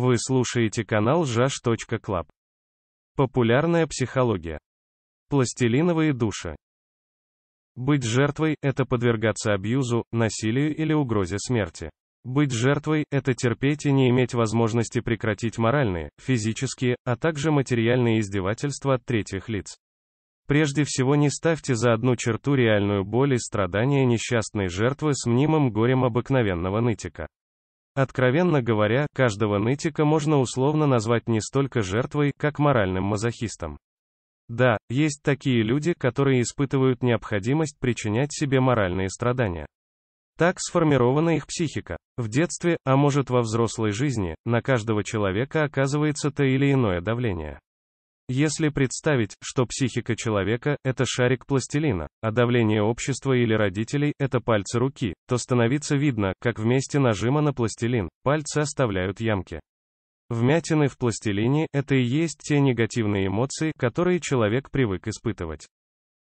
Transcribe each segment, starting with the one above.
Вы слушаете канал jash.club. Популярная психология. Пластилиновые души. Быть жертвой – это подвергаться абьюзу, насилию или угрозе смерти. Быть жертвой – это терпеть и не иметь возможности прекратить моральные, физические, а также материальные издевательства от третьих лиц. Прежде всего не ставьте за одну черту реальную боль и страдания несчастной жертвы с мнимым горем обыкновенного нытика. Откровенно говоря, каждого нытика можно условно назвать не столько жертвой, как моральным мазохистом. Да, есть такие люди, которые испытывают необходимость причинять себе моральные страдания. Так сформирована их психика. В детстве, а может во взрослой жизни, на каждого человека оказывается то или иное давление. Если представить, что психика человека – это шарик пластилина, а давление общества или родителей – это пальцы руки, то становится видно, как вместе нажима на пластилин, пальцы оставляют ямки. Вмятины в пластилине – это и есть те негативные эмоции, которые человек привык испытывать.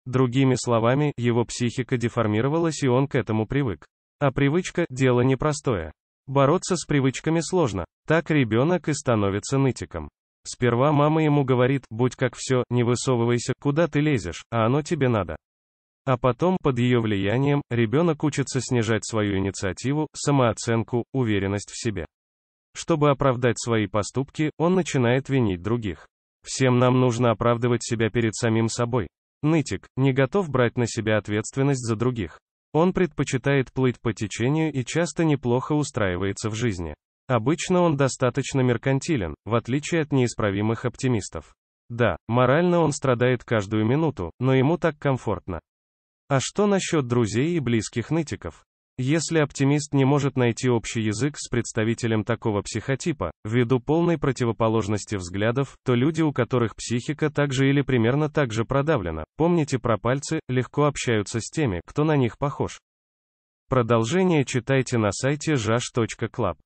Другими словами, его психика деформировалась и он к этому привык. А привычка – дело непростое. Бороться с привычками сложно. Так ребенок и становится нытиком. Сперва мама ему говорит, будь как все, не высовывайся, куда ты лезешь, а оно тебе надо. А потом, под ее влиянием, ребенок учится снижать свою инициативу, самооценку, уверенность в себе. Чтобы оправдать свои поступки, он начинает винить других. Всем нам нужно оправдывать себя перед самим собой. Нытик, не готов брать на себя ответственность за других. Он предпочитает плыть по течению и часто неплохо устраивается в жизни. Обычно он достаточно меркантилен, в отличие от неисправимых оптимистов. Да, морально он страдает каждую минуту, но ему так комфортно. А что насчет друзей и близких нытиков? Если оптимист не может найти общий язык с представителем такого психотипа, ввиду полной противоположности взглядов, то люди, у которых психика также или примерно так же продавлена, помните про пальцы, легко общаются с теми, кто на них похож. Продолжение читайте на сайте jash.club.